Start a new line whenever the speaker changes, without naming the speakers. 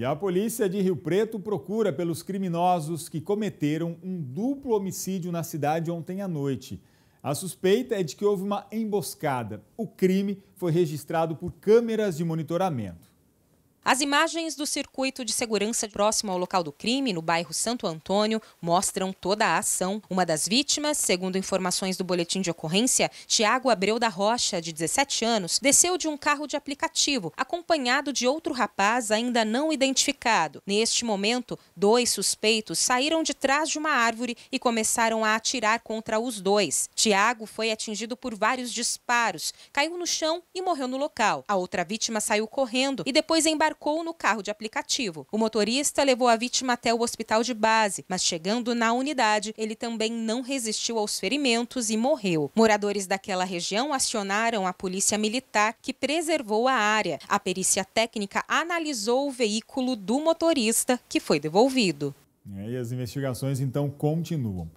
E a polícia de Rio Preto procura pelos criminosos que cometeram um duplo homicídio na cidade ontem à noite. A suspeita é de que houve uma emboscada. O crime foi registrado por câmeras de monitoramento.
As imagens do circuito de segurança próximo ao local do crime, no bairro Santo Antônio, mostram toda a ação. Uma das vítimas, segundo informações do boletim de ocorrência, Tiago Abreu da Rocha, de 17 anos, desceu de um carro de aplicativo, acompanhado de outro rapaz ainda não identificado. Neste momento, dois suspeitos saíram de trás de uma árvore e começaram a atirar contra os dois. Tiago foi atingido por vários disparos, caiu no chão e morreu no local. A outra vítima saiu correndo e depois embarcou embarcou no carro de aplicativo. O motorista levou a vítima até o hospital de base, mas chegando na unidade, ele também não resistiu aos ferimentos e morreu. Moradores daquela região acionaram a polícia militar, que preservou a área. A perícia técnica analisou o veículo do motorista, que foi devolvido.
É, e as investigações então continuam.